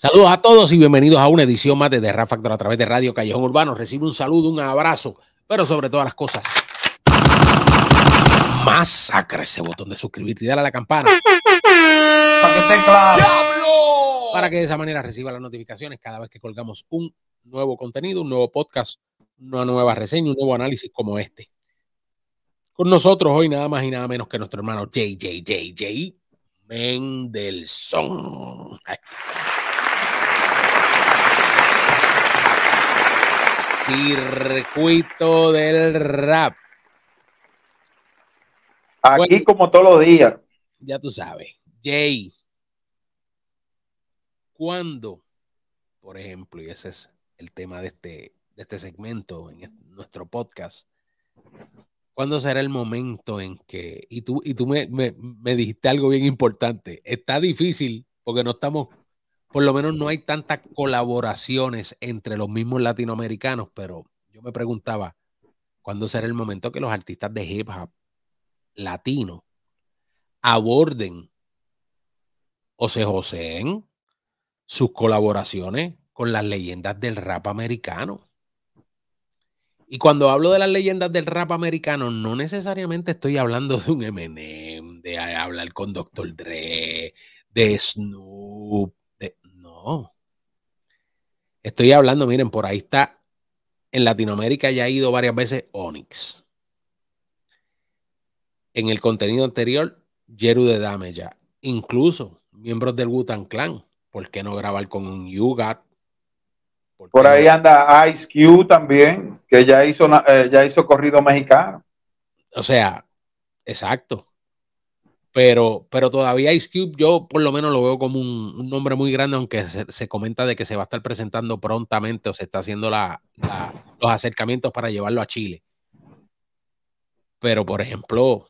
Saludos a todos y bienvenidos a una edición más de The Rap Factor a través de Radio Callejón Urbano. Recibe un saludo, un abrazo, pero sobre todas las cosas, masacra ese botón de suscribirte y darle a la campana. Para que esté claro. Para que de esa manera reciba las notificaciones cada vez que colgamos un nuevo contenido, un nuevo podcast, una nueva reseña, un nuevo análisis como este. Con nosotros hoy nada más y nada menos que nuestro hermano JJJJ Mendelssohn. Ay. circuito del rap. Aquí como todos los días. Ya tú sabes, Jay. ¿Cuándo? por ejemplo, y ese es el tema de este, este segmento en nuestro podcast, ¿cuándo será el momento en que, y tú, y tú me, me dijiste algo bien importante, está difícil porque no estamos por lo menos no hay tantas colaboraciones entre los mismos latinoamericanos, pero yo me preguntaba, ¿cuándo será el momento que los artistas de hip hop latino aborden o se joseen sus colaboraciones con las leyendas del rap americano? Y cuando hablo de las leyendas del rap americano, no necesariamente estoy hablando de un Eminem, de hablar con Dr. Dre, de Snoop, Estoy hablando, miren, por ahí está. En Latinoamérica ya ha ido varias veces Onyx. En el contenido anterior, Jeru de Dame ya. Incluso miembros del Wutan Clan. ¿Por qué no grabar con un Yugat? Por, ahí anda Ice Q también, que ya hizo, eh, ya hizo corrido mexicano. O sea, exacto. Pero, pero todavía Ice Cube yo por lo menos lo veo como un, nombre muy grande, aunque se, comenta de que se va a estar presentando prontamente o se está haciendo los acercamientos para llevarlo a Chile. Pero por ejemplo,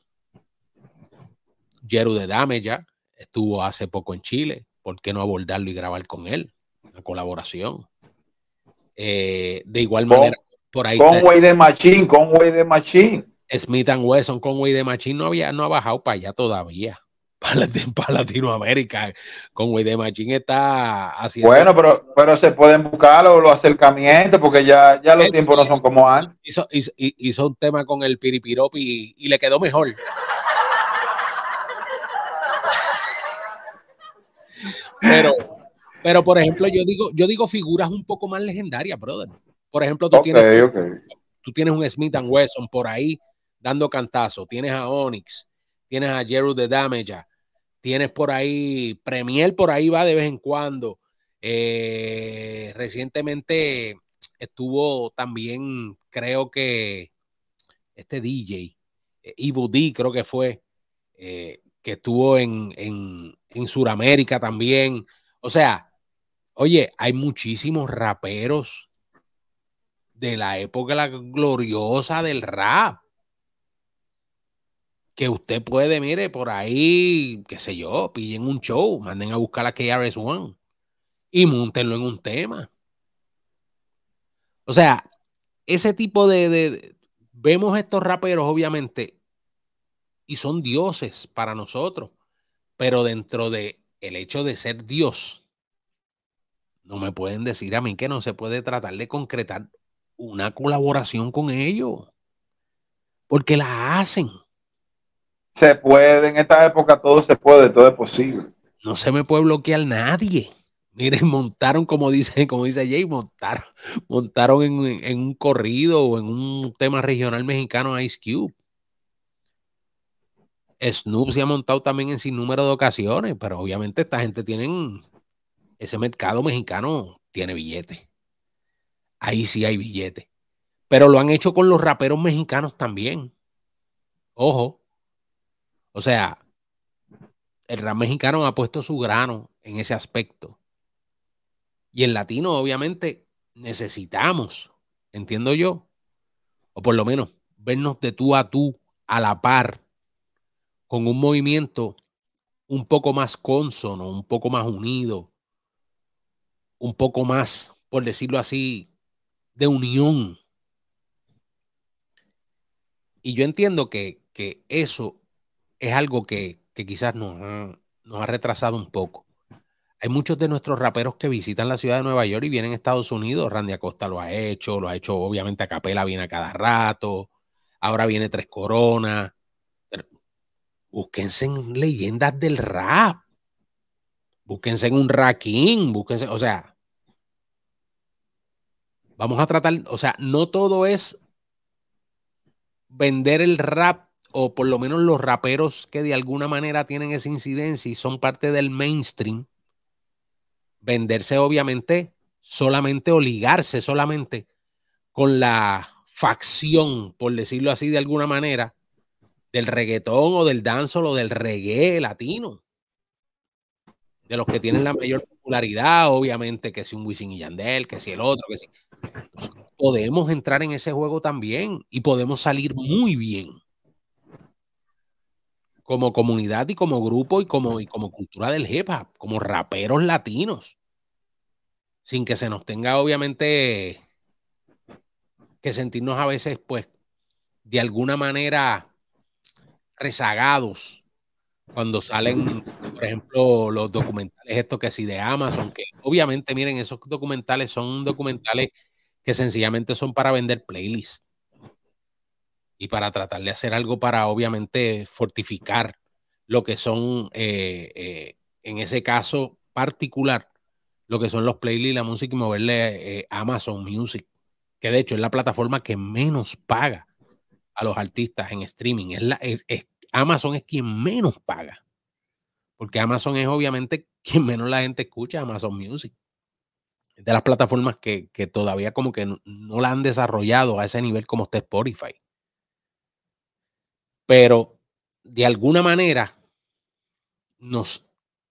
Jeru de Dame ya estuvo hace poco en Chile, ¿por qué no abordarlo y grabar con él? la colaboración. Eh, de igual manera, por ahí. Conway de Machín, Conway de Machine Smith and Wesson con de Machine no, había, no ha bajado para allá todavía. Para, Latinoamérica, con de está haciendo. Bueno, pero, pero se pueden buscar los, los acercamientos porque ya, ya los tiempos no son como antes. Hizo, un tema con el piripiropi y, le quedó mejor. pero, pero por ejemplo, yo digo, yo digo figuras un poco más legendarias, brother. Por ejemplo, tú tienes. tú tienes un Smith and Wesson por ahí dando cantazo. Tienes a Onyx, tienes a Jerry de Damager tienes por ahí, Premier por ahí va de vez en cuando. Eh, recientemente estuvo también, creo que este DJ, eh, Ivo D, creo que fue, eh, que estuvo en, en, en Sudamérica también. O sea, oye, hay muchísimos raperos de la época la gloriosa del rap que usted puede, mire, por ahí, qué sé yo, pillen un show, manden a buscar a KRS-One y montenlo en un tema. O sea, ese tipo de, de... Vemos estos raperos, obviamente, y son dioses para nosotros, pero dentro de el hecho de ser Dios, no me pueden decir a mí que no se puede tratar de concretar una colaboración con ellos, porque la hacen se puede, en esta época todo se puede, todo es posible. No se me puede bloquear nadie. Miren, montaron, como dice, como dice Jay, montaron, montaron en, un corrido o en un tema regional mexicano Ice Cube. Snoop se ha montado también en sin número de ocasiones, pero obviamente esta gente tienen ese mercado mexicano tiene billete. Ahí sí hay billete. Pero lo han hecho con los raperos mexicanos también. Ojo, o sea, el ram mexicano ha puesto su grano en ese aspecto. Y el latino, obviamente, necesitamos, entiendo yo, o por lo menos vernos de tú a tú, a la par, con un movimiento un poco más consono, un poco más unido, un poco más, por decirlo así, de unión. Y yo entiendo que, que eso es algo que, quizás nos ha, nos ha retrasado un poco. Hay muchos de nuestros raperos que visitan la ciudad de Nueva York y vienen a Estados Unidos. Randy Acosta lo ha hecho, lo ha hecho obviamente a capela, viene a cada rato. Ahora viene Tres Coronas. Búsquense en leyendas del rap. Búsquense en un racking. Búsquense, o sea, vamos a tratar, o sea, no todo es vender el rap o por lo menos los raperos que de alguna manera tienen esa incidencia y son parte del mainstream, venderse obviamente solamente o ligarse solamente con la facción, por decirlo así de alguna manera, del reggaetón o del danzo, o del reggae latino. De los que tienen la mayor popularidad, obviamente, que si un Wisin y Yandel, que si el otro, que si... podemos entrar en ese juego también y podemos salir muy bien como comunidad y como grupo y como, y como cultura del hip hop, como raperos latinos. Sin que se nos tenga, obviamente, que sentirnos a veces, pues, de alguna manera rezagados cuando salen, por ejemplo, los documentales esto que sí de Amazon, que obviamente, miren, esos documentales son documentales que sencillamente son para vender playlists y para tratar de hacer algo para obviamente fortificar lo que son, eh, eh, en ese caso particular, lo que son los playlists, la música y moverle eh, Amazon Music, que de hecho es la plataforma que menos paga a los artistas en streaming. Es la, Amazon es quien menos paga, porque Amazon es obviamente quien menos la gente escucha, Amazon Music. De las plataformas que, todavía como que no la han desarrollado a ese nivel como está Spotify pero de alguna manera nos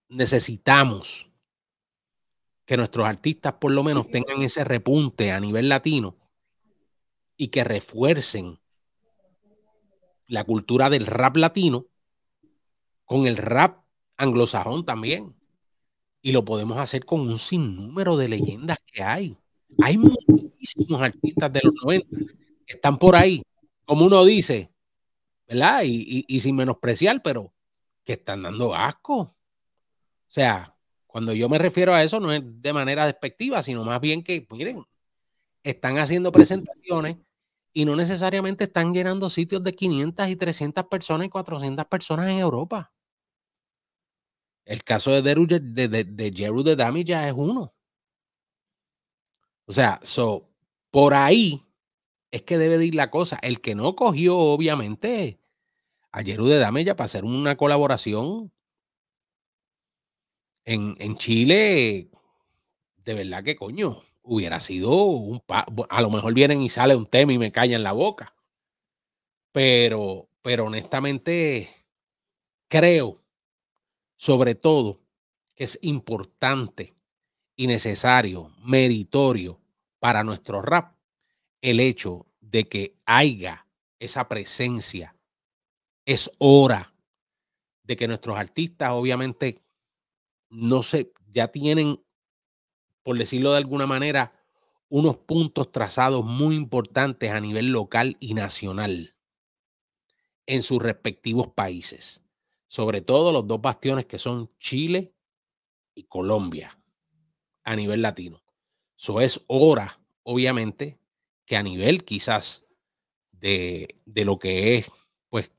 necesitamos que nuestros artistas por lo menos tengan ese repunte a nivel latino y que refuercen la cultura del rap latino con el rap anglosajón también. Y lo podemos hacer con un sinnúmero de leyendas que hay. Hay muchísimos artistas de los 90 que están por ahí. Como uno dice, ¿verdad? Y, sin menospreciar, pero que están dando asco. O sea, cuando yo me refiero a eso no es de manera despectiva, sino más bien que, miren, están haciendo presentaciones y no necesariamente están llenando sitios de 500 y 300 personas y 400 personas en Europa. El caso de Deru, de, de, de, Jeru de Dami ya es uno. O sea, so, por ahí es que debe ir la cosa. El que no cogió, obviamente, a de Damella para hacer una colaboración en, Chile, de verdad que coño, hubiera sido un... a lo mejor vienen y sale un tema y me callan la boca. Pero, pero honestamente, creo, sobre todo, que es importante y necesario, meritorio para nuestro rap, el hecho de que haya esa presencia. Es hora de que nuestros artistas, obviamente, no se, ya tienen, por decirlo de alguna manera, unos puntos trazados muy importantes a nivel local y nacional en sus respectivos países, sobre todo los dos bastiones que son Chile y Colombia a nivel latino. Eso es hora, obviamente, que a nivel quizás de, lo que es, pues,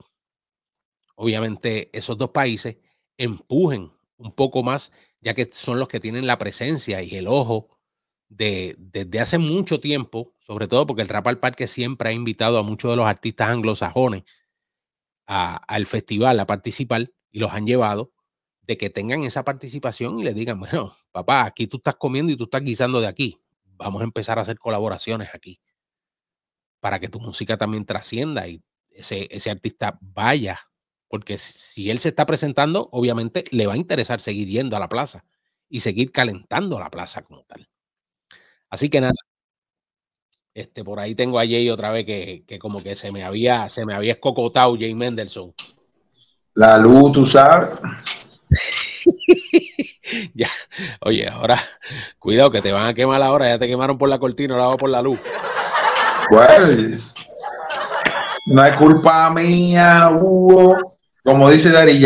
obviamente esos dos países empujen un poco más, ya que son los que tienen la presencia y el ojo de, desde hace mucho tiempo, sobre todo porque el Rap al Parque siempre ha invitado a muchos de los artistas anglosajones al festival a participar y los han llevado, de que tengan esa participación y le digan, bueno, papá, aquí tú estás comiendo y tú estás guisando de aquí, vamos a empezar a hacer colaboraciones aquí para que tu música también trascienda y ese, artista vaya, porque si él se está presentando, obviamente le va a interesar seguir yendo a la plaza y seguir calentando la plaza como tal. Así que nada, este, por ahí tengo a Jay otra vez que, como que se me había, se me había escocotado Jay Mendelssohn. La luz, tú sabes. ya, oye, ahora, cuidado que te van a quemar ahora, ya te quemaron por la cortina, ahora por la luz no es culpa mía, Hugo, como dice Dari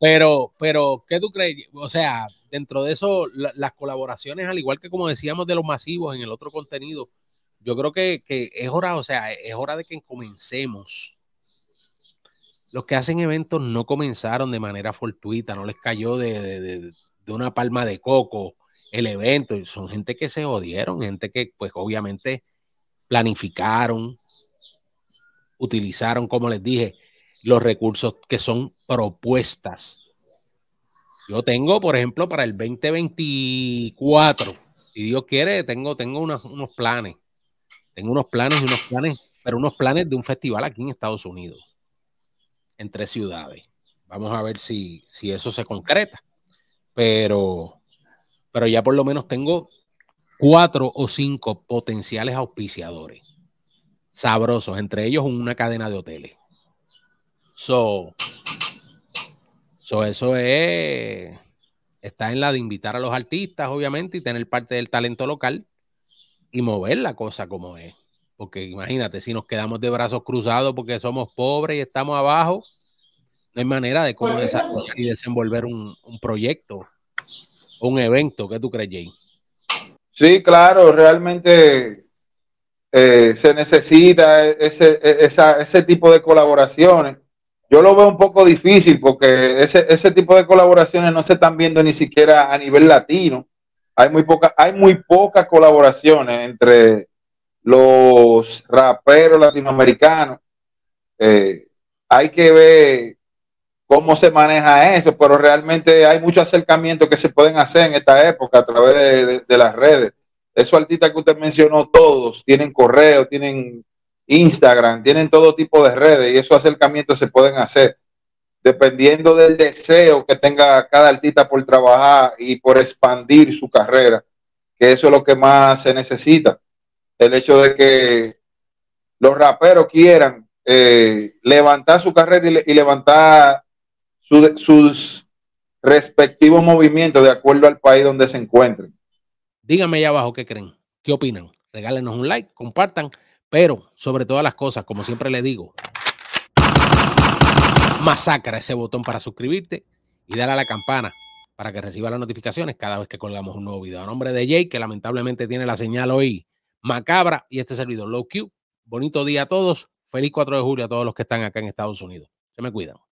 Pero, pero, ¿qué tú crees? O sea, dentro de eso, las colaboraciones, al igual que como decíamos de los masivos en el otro contenido, yo creo que, es hora, o sea, es hora de que comencemos. Los que hacen eventos no comenzaron de manera fortuita, no les cayó de una palma de coco el evento. Son gente que se odiaron, gente que pues obviamente planificaron, utilizaron, como les dije, los recursos que son propuestas. Yo tengo, por ejemplo, para el 2024, si Dios quiere, tengo, tengo unos, planes. Tengo unos planes y unos planes, pero unos planes de un festival aquí en Estados Unidos, entre ciudades. Vamos a ver si, si eso se concreta. Pero pero ya por lo menos tengo cuatro o cinco potenciales auspiciadores sabrosos, entre ellos una cadena de hoteles. So, eso es, está en la de invitar a los artistas, obviamente, y tener parte del talento local y mover la cosa como es. Porque imagínate, si nos quedamos de brazos cruzados porque somos pobres y estamos abajo, no hay manera de cómo desarrollar y desenvolver un, un proyecto un evento. que tú crees, Sí, claro, realmente eh, se necesita e, ese, tipo de colaboraciones. Yo lo veo un poco difícil porque ese, ese tipo de colaboraciones no se están viendo ni siquiera a nivel latino. Hay muy, hay muy pocas colaboraciones entre los raperos latinoamericanos. Eh, hay que ver cómo se maneja eso, pero realmente hay muchos acercamientos que se pueden hacer en esta época a través de, las redes. Esos artistas que usted mencionó, todos tienen correo, tienen Instagram, tienen todo tipo de redes y esos acercamientos se pueden hacer dependiendo del deseo que tenga cada artista por trabajar y por expandir su carrera, que eso es lo que más se necesita. El hecho de que los raperos quieran eh, levantar su carrera y levantar sus respectivos movimientos de acuerdo al país donde se encuentren. Díganme allá abajo qué creen, qué opinan. Regálenos un like, compartan, pero sobre todas las cosas, como siempre le digo, masacra ese botón para suscribirte y dar a la campana para que reciba las notificaciones cada vez que colgamos un nuevo video. A nombre de Jay, que lamentablemente tiene la señal hoy macabra, y este servidor Low Q. Bonito día a todos. Feliz 4 de julio a todos los que están acá en Estados Unidos. Se me cuidan.